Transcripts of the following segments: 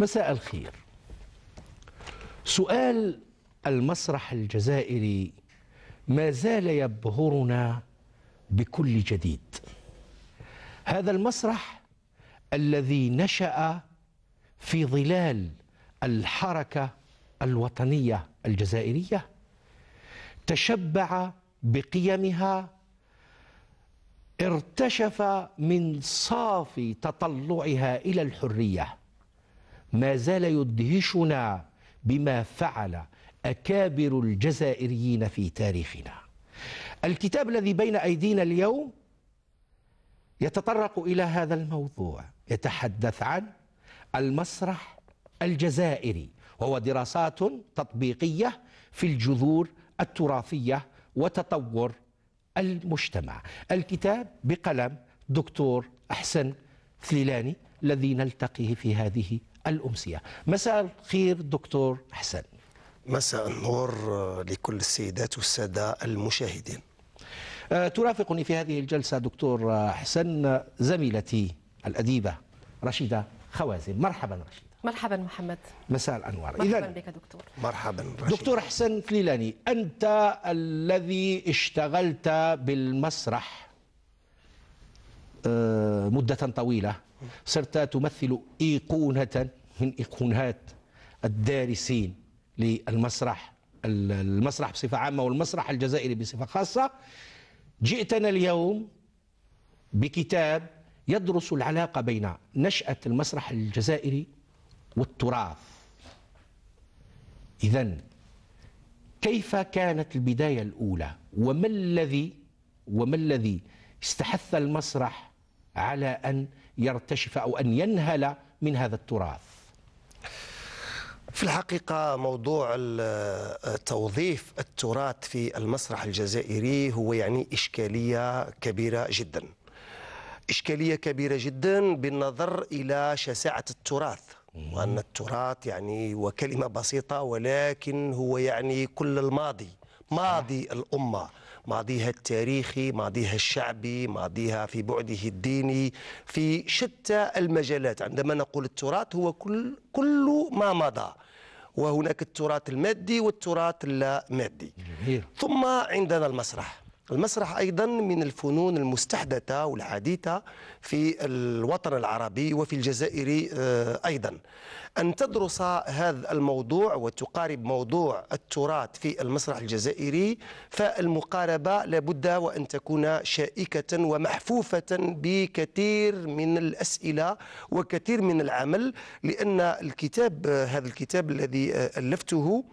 مساء الخير سؤال المسرح الجزائري ما زال يبهرنا بكل جديد هذا المسرح الذي نشأ في ظلال الحركة الوطنية الجزائرية تشبع بقيمها ارتشف من صافي تطلعها إلى الحرية ما زال يدهشنا بما فعل أكابر الجزائريين في تاريخنا الكتاب الذي بين أيدينا اليوم يتطرق إلى هذا الموضوع يتحدث عن المسرح الجزائري وهو دراسات تطبيقية في الجذور التراثية وتطور المجتمع الكتاب بقلم دكتور أحسن ثليلاني الذي نلتقيه في هذه الأمسية مساء الخير دكتور حسن مساء النور لكل السيدات والسادة المشاهدين آه، ترافقني في هذه الجلسة دكتور حسن زميلتي الأديبة رشيدة خوازم مرحبا رشيدة مرحبا محمد مساء الانوار مرحبا إذن بك دكتور مرحبا رشيد. دكتور حسن كليلاني انت الذي اشتغلت بالمسرح آه، مدة طويلة صرت تمثل أيقونة من إيقونات الدارسين للمسرح المسرح بصفة عامة والمسرح الجزائري بصفة خاصة جئتنا اليوم بكتاب يدرس العلاقة بين نشأة المسرح الجزائري والتراث إذا كيف كانت البداية الأولى وما الذي وما الذي استحث المسرح على أن يرتشف أو أن ينهل من هذا التراث في الحقيقة موضوع توظيف التراث في المسرح الجزائري هو يعني إشكالية كبيرة جدا إشكالية كبيرة جدا بالنظر إلى شساعة التراث وأن التراث يعني وكلمة بسيطة ولكن هو يعني كل الماضي ماضي الأمة ماضيها التاريخي ماضيها الشعبي ماضيها في بعده الديني في شتى المجالات عندما نقول التراث هو كل كل ما مضى وهناك التراث المادي والتراث اللامادي ثم عندنا المسرح المسرح أيضا من الفنون المستحدثة والحديثة في الوطن العربي وفي الجزائر آه، أيضا أن تدرس هذا الموضوع وتقارب موضوع التراث في المسرح الجزائري فالمقاربة لابد وأن تكون شائكة ومحفوفة بكثير من الأسئلة وكثير من العمل لأن الكتاب آه، هذا الكتاب الذي آه، ألفته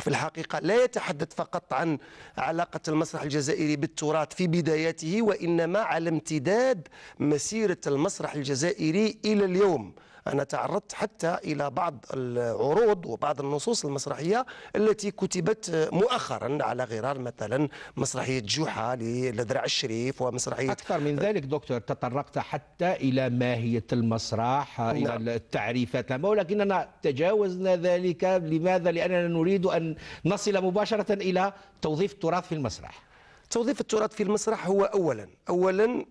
في الحقيقة لا يتحدث فقط عن علاقة المسرح الجزائري بالتراث في بداياته وإنما على امتداد مسيرة المسرح الجزائري إلى اليوم أنا تعرضت حتى إلى بعض العروض وبعض النصوص المسرحية التي كتبت مؤخرا على غرار مثلا مسرحية جوحة لذرع الشريف ومسرحية أكثر من ذلك دكتور تطرقت حتى إلى ماهية المسرح نعم. إلى التعريفات ولكننا تجاوزنا ذلك لماذا؟ لأننا نريد أن نصل مباشرة إلى توظيف التراث في المسرح توظيف التراث في المسرح هو أولا أولا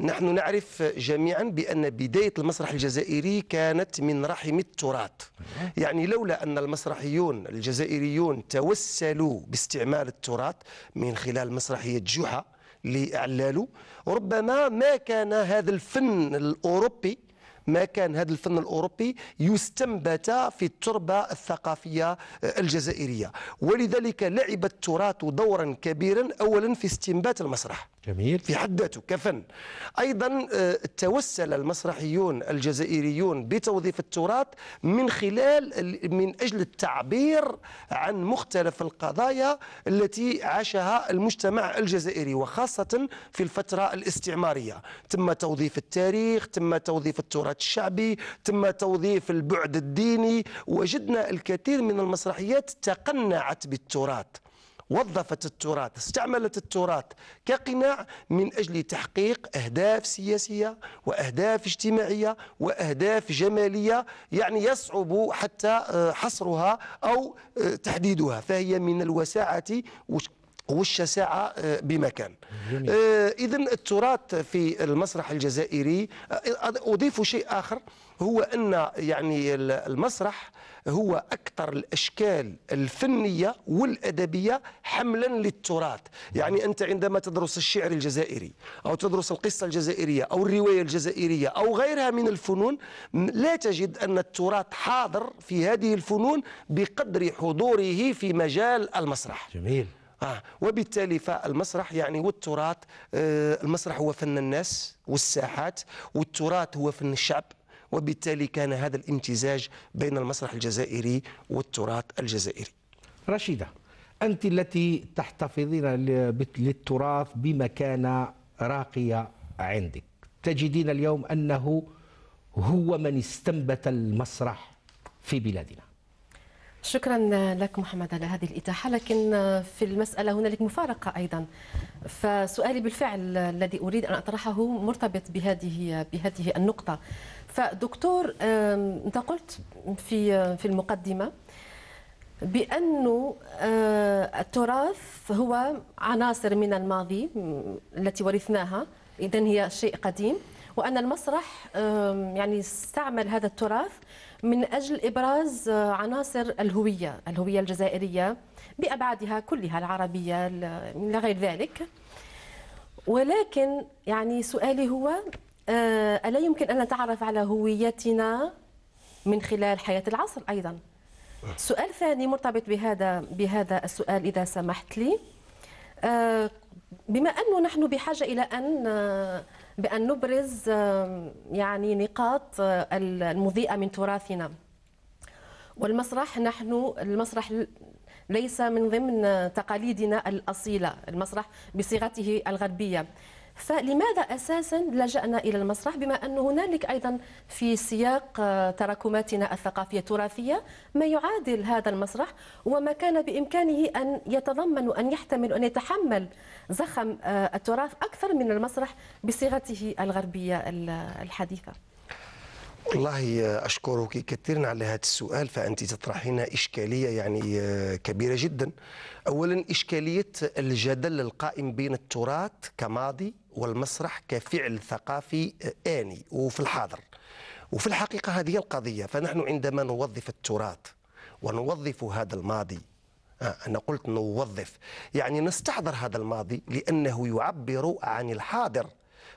نحن نعرف جميعا بأن بداية المسرح الجزائري كانت من رحم التراث يعني لولا أن المسرحيون الجزائريون توسلوا باستعمال التراث من خلال مسرحية جوحة لعلالو ربما ما كان هذا الفن الأوروبي ما كان هذا الفن الأوروبي يستنبت في التربة الثقافية الجزائرية ولذلك لعب التراث دورا كبيرا أولا في استنبات المسرح جميل في حد ذاته كفن ايضا آه، توسل المسرحيون الجزائريون بتوظيف التراث من خلال من اجل التعبير عن مختلف القضايا التي عاشها المجتمع الجزائري وخاصه في الفتره الاستعماريه تم توظيف التاريخ تم توظيف التراث النشاط الشعبي تم توظيف البعد الديني وجدنا الكثير من المسرحيات تقنعت بالتراث وظفت التراث استعملت التراث كقناع من أجل تحقيق أهداف سياسية وأهداف اجتماعية وأهداف جمالية يعني يصعب حتى آه، حصرها أو آه، تحديدها فهي من الوساعة والشساعة آه، بمكان آه، إذا التراث في المسرح الجزائري آه، أضيف شيء آخر هو أن يعني المسرح هو أكثر الأشكال الفنية والأدبية حملا للتراث يعني أنت عندما تدرس الشعر الجزائري أو تدرس القصة الجزائرية أو الرواية الجزائرية أو غيرها من الفنون لا تجد أن التراث حاضر في هذه الفنون بقدر حضوره في مجال المسرح جميل آه وبالتالي فالمسرح يعني والتراث آه المسرح هو فن الناس والساحات والتراث هو فن الشعب وبالتالي كان هذا الامتزاج بين المسرح الجزائري والتراث الجزائري رشيدة أنت التي تحتفظين للتراث بمكانة راقية عندك تجدين اليوم أنه هو من استنبت المسرح في بلادنا شكرا لك محمد على هذه الإتاحة لكن في المسألة هنالك مفارقة أيضا فسؤالي بالفعل الذي أريد أن أطرحه مرتبط بهذه بهذه النقطة فدكتور أنت قلت في في المقدمة بأنه آه، التراث هو عناصر من الماضي التي ورثناها إذا هي شيء قديم وأن المسرح يعني استعمل هذا التراث من أجل إبراز عناصر الهوية الهوية الجزائرية بأبعادها كلها العربية إلى غير ذلك ولكن يعني سؤالي هو آه، ألا يمكن أن نتعرف على هويتنا من خلال حياة العصر أيضا سؤال ثاني مرتبط بهذا بهذا السؤال إذا سمحت لي آه، بما أنه نحن بحاجة إلى أن آه، بأن نبرز يعني نقاط آه، المضيئة من تراثنا والمسرح نحن المسرح ليس من ضمن تقاليدنا الأصيلة المسرح بصيغته الغربية فلماذا أساسا لجأنا إلى المسرح بما أن هنالك أيضا في سياق آه، تراكماتنا الثقافية التراثية ما يعادل هذا المسرح وما كان بإمكانه أن يتضمن وأن يحتمل وأن يتحمل زخم آه، التراث أكثر من المسرح بصيغته الغربية الحديثة والله آه، أشكرك كثيرا على هذا السؤال فأنت تطرحين إشكالية يعني كبيرة جدا أولا إشكالية الجدل القائم بين التراث كماضي والمسرح كفعل ثقافي آني وفي الحاضر وفي الحقيقة هذه القضية فنحن عندما نوظف التراث ونوظف هذا الماضي آه، أنا قلت نوظف يعني نستحضر هذا الماضي لأنه يعبر عن الحاضر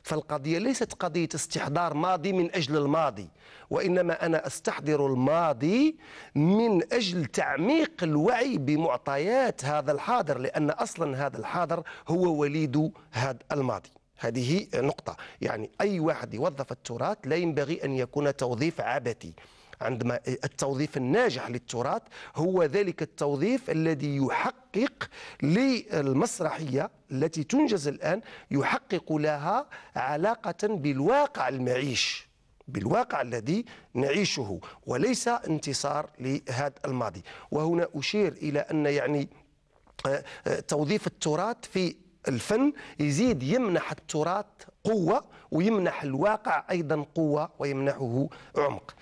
فالقضية ليست قضية استحضار ماضي من أجل الماضي وإنما أنا أستحضر الماضي من أجل تعميق الوعي بمعطيات هذا الحاضر لأن أصلا هذا الحاضر هو وليد هذا الماضي هذه نقطة يعني أي واحد يوظف التراث لا ينبغي أن يكون توظيف عبثي عندما التوظيف الناجح للتراث هو ذلك التوظيف الذي يحقق للمسرحية التي تنجز الآن يحقق لها علاقة بالواقع المعيش بالواقع الذي نعيشه وليس انتصار لهذا الماضي وهنا أشير إلى أن يعني آه، آه، توظيف التراث في الفن يزيد يمنح التراث قوة ويمنح الواقع أيضا قوة ويمنحه عمق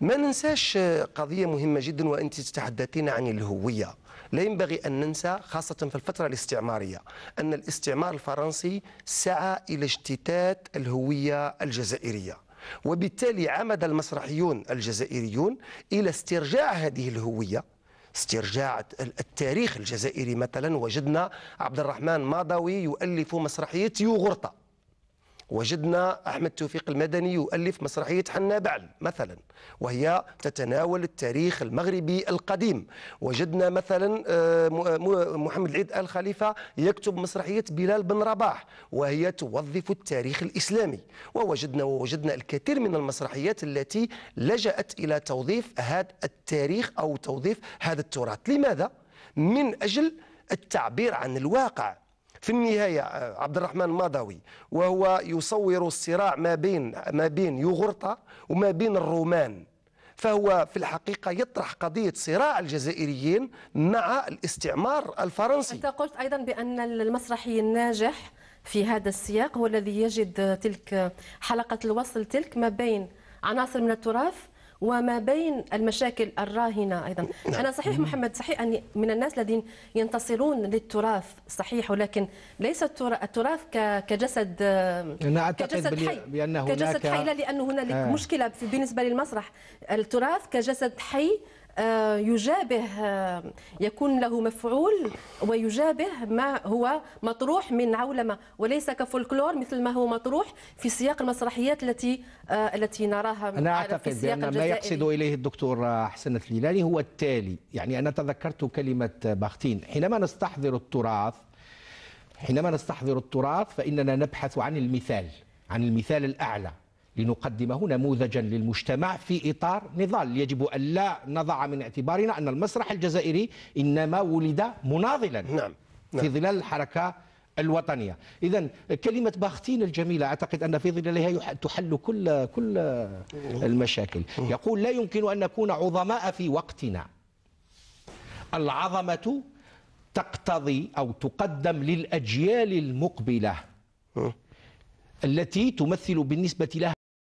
ما ننساش قضية مهمة جدا وأنت تتحدثين عن الهوية لا ينبغي أن ننسى خاصة في الفترة الاستعمارية أن الاستعمار الفرنسي سعى إلى اجتتات الهوية الجزائرية وبالتالي عمد المسرحيون الجزائريون إلى استرجاع هذه الهوية استرجاع التاريخ الجزائري مثلا وجدنا عبد الرحمن ماضوي يؤلف مسرحية يوغرطه وجدنا أحمد توفيق المدني يؤلف مسرحية حنا بعل مثلا وهي تتناول التاريخ المغربي القديم وجدنا مثلا آه، آه، محمد العيد آل خليفة يكتب مسرحية بلال بن رباح وهي توظف التاريخ الإسلامي ووجدنا ووجدنا الكثير من المسرحيات التي لجأت إلى توظيف هذا التاريخ أو توظيف هذا التراث لماذا؟ من أجل التعبير عن الواقع في النهاية عبد الرحمن ماضوي وهو يصور الصراع ما بين ما بين يغرطة وما بين الرومان فهو في الحقيقة يطرح قضية صراع الجزائريين مع الاستعمار الفرنسي أنت قلت أيضا بأن المسرحي الناجح في هذا السياق هو الذي يجد تلك حلقة الوصل تلك ما بين عناصر من التراث وما بين المشاكل الراهنة أيضا نعم. أنا صحيح محمد صحيح أني من الناس الذين ينتصرون للتراث صحيح ولكن ليس التراث كجسد أنا أعتقد كجسد حي بأن هناك كجسد حي لا لأنه هنالك آه. مشكلة بالنسبة للمسرح التراث كجسد حي آه، يجابه آه، يكون له مفعول ويجابه ما هو مطروح من عولمة وليس كفولكلور مثل ما هو مطروح في سياق المسرحيات التي آه، التي نراها أنا أعتقد بأن ما يقصد إليه الدكتور حسن الهلالي هو التالي يعني أنا تذكرت كلمة باختين حينما نستحضر التراث حينما نستحضر التراث فإننا نبحث عن المثال عن المثال الأعلى لنقدمه نموذجا للمجتمع في إطار نضال يجب أن لا نضع من اعتبارنا أن المسرح الجزائري إنما ولد مناضلا نعم. نعم. في ظلال الحركة الوطنية إذا كلمة باختين الجميلة أعتقد أن في ظلالها تحل كل كل المشاكل يقول لا يمكن أن نكون عظماء في وقتنا العظمة تقتضي أو تقدم للأجيال المقبلة التي تمثل بالنسبة لها